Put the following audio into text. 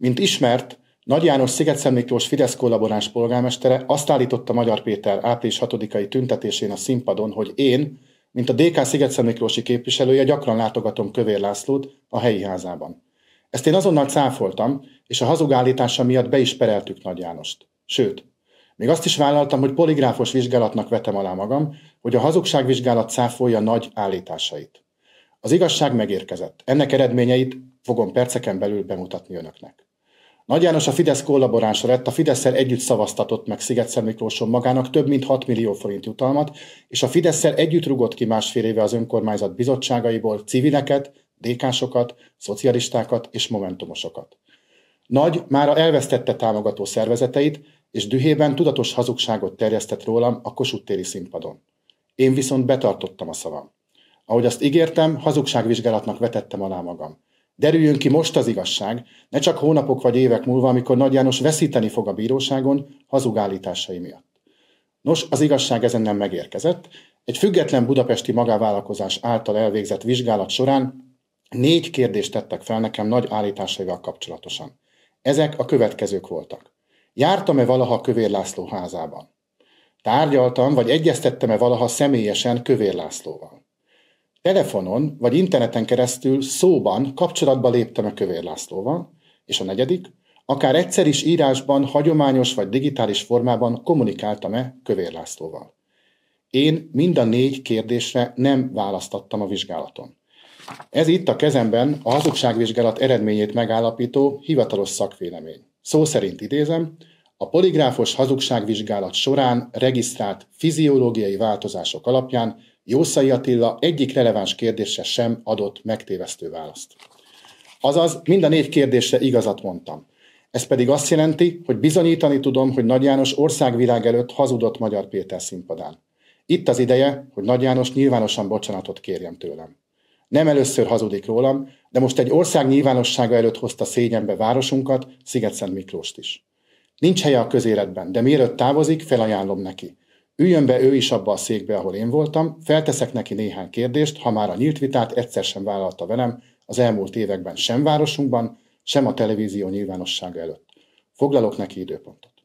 Mint ismert, Nagy János sziget Miklós Fidesz kollaboráns polgármestere azt állította Magyar Péter április 6-ai tüntetésén a színpadon, hogy én, mint a DK sziget Miklósi képviselője gyakran látogatom Kövér Lászlót a helyi házában. Ezt én azonnal cáfoltam, és a hazug állítása miatt be is pereltük Nagy Jánost. Sőt, még azt is vállaltam, hogy poligráfos vizsgálatnak vetem alá magam, hogy a hazugságvizsgálat cáfolja nagy állításait. Az igazság megérkezett. Ennek eredményeit fogom perceken belül bemutatni önöknek. Nagy János a Fidesz kollaboránsa lett, a Fideszsel együtt szavaztatott meg Sziget Miklóson magának több mint 6 millió forint jutalmat, és a Fideszsel együtt rugott ki másfél éve az önkormányzat bizottságaiból civileket, dékásokat, szocialistákat és momentumosokat. Nagy már elvesztette támogató szervezeteit, és dühében tudatos hazugságot terjesztett rólam a Kossuth téri színpadon. Én viszont betartottam a szavam. Ahogy azt ígértem, hazugságvizsgálatnak vetettem alá magam. Derüljön ki most az igazság, ne csak hónapok vagy évek múlva, amikor Nagy János veszíteni fog a bíróságon hazugállításai miatt. Nos, az igazság ezen nem megérkezett. Egy független budapesti magávállalkozás által elvégzett vizsgálat során négy kérdést tettek fel nekem nagy állításaival kapcsolatosan. Ezek a következők voltak. Jártam-e valaha Kövér László házában? Tárgyaltam, vagy egyeztettem-e valaha személyesen Kövér Lászlóval? telefonon vagy interneten keresztül szóban kapcsolatba léptem a Kövér Lászlóval, és a negyedik, akár egyszer is írásban, hagyományos vagy digitális formában kommunikáltam-e Kövér Lászlóval. Én mind a négy kérdésre nem választattam a vizsgálaton. Ez itt a kezemben a hazugságvizsgálat eredményét megállapító hivatalos szakvélemény. Szó szerint idézem, a poligráfos hazugságvizsgálat során regisztrált fiziológiai változások alapján Jószai Attila egyik releváns kérdése sem adott megtévesztő választ. Azaz, mind a négy kérdésre igazat mondtam. Ez pedig azt jelenti, hogy bizonyítani tudom, hogy Nagy János országvilág előtt hazudott Magyar Péter színpadán. Itt az ideje, hogy Nagy János nyilvánosan bocsánatot kérjem tőlem. Nem először hazudik rólam, de most egy ország nyilvánossága előtt hozta szégyenbe városunkat, Sziget-Szent Miklóst is. Nincs helye a közéletben, de mielőtt távozik, felajánlom neki. Üljön be ő is abba a székbe, ahol én voltam, felteszek neki néhány kérdést, ha már a nyílt vitát egyszer sem vállalta velem az elmúlt években sem városunkban, sem a televízió nyilvánossága előtt. Foglalok neki időpontot.